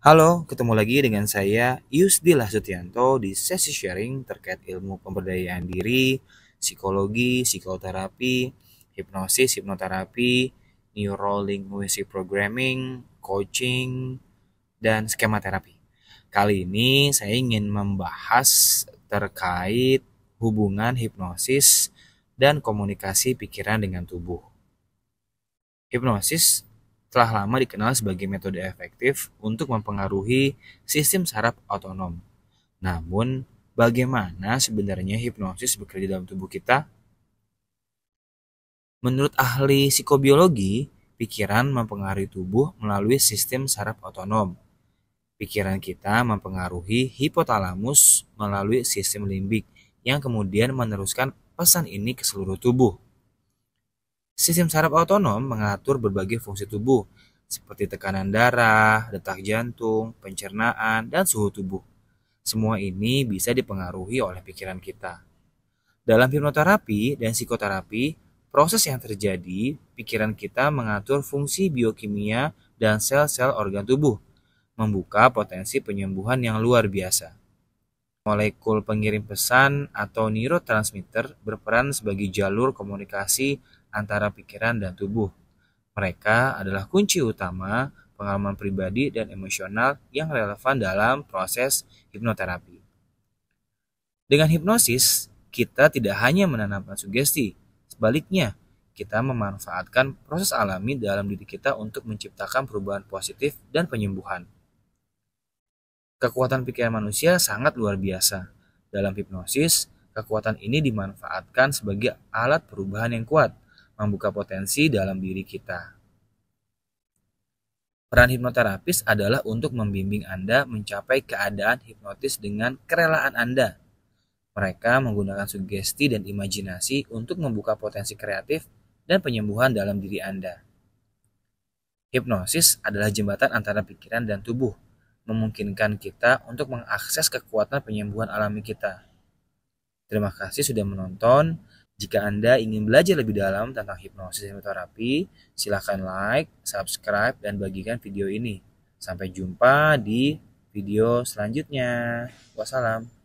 Halo, ketemu lagi dengan saya Yusdi Sutianto di sesi sharing terkait ilmu pemberdayaan diri, psikologi, psikoterapi, hipnosis, hipnoterapi, neurolinguistic programming, coaching, dan skema terapi. Kali ini saya ingin membahas terkait hubungan hipnosis dan komunikasi pikiran dengan tubuh. Hipnosis telah lama dikenal sebagai metode efektif untuk mempengaruhi sistem saraf otonom. Namun, bagaimana sebenarnya hipnosis bekerja dalam tubuh kita? Menurut ahli psikobiologi, pikiran mempengaruhi tubuh melalui sistem saraf otonom. Pikiran kita mempengaruhi hipotalamus melalui sistem limbik yang kemudian meneruskan pesan ini ke seluruh tubuh. Sistem saraf otonom mengatur berbagai fungsi tubuh, seperti tekanan darah, detak jantung, pencernaan, dan suhu tubuh. Semua ini bisa dipengaruhi oleh pikiran kita. Dalam hipnoterapi dan psikoterapi, proses yang terjadi, pikiran kita mengatur fungsi biokimia dan sel-sel organ tubuh, membuka potensi penyembuhan yang luar biasa. Molekul pengirim pesan atau neurotransmitter berperan sebagai jalur komunikasi antara pikiran dan tubuh. Mereka adalah kunci utama pengalaman pribadi dan emosional yang relevan dalam proses hipnoterapi. Dengan hipnosis, kita tidak hanya menanamkan sugesti, sebaliknya, kita memanfaatkan proses alami dalam diri kita untuk menciptakan perubahan positif dan penyembuhan. Kekuatan pikiran manusia sangat luar biasa. Dalam hipnosis, kekuatan ini dimanfaatkan sebagai alat perubahan yang kuat – membuka potensi dalam diri kita. Peran hipnoterapis adalah untuk membimbing Anda mencapai keadaan hipnotis dengan kerelaan Anda. Mereka menggunakan sugesti dan imajinasi untuk membuka potensi kreatif dan penyembuhan dalam diri Anda. Hipnosis adalah jembatan antara pikiran dan tubuh, memungkinkan kita untuk mengakses kekuatan penyembuhan alami kita. Terima kasih sudah menonton. Jika Anda ingin belajar lebih dalam tentang hipnosis hipnoterapi, silahkan like, subscribe, dan bagikan video ini. Sampai jumpa di video selanjutnya. Wassalam.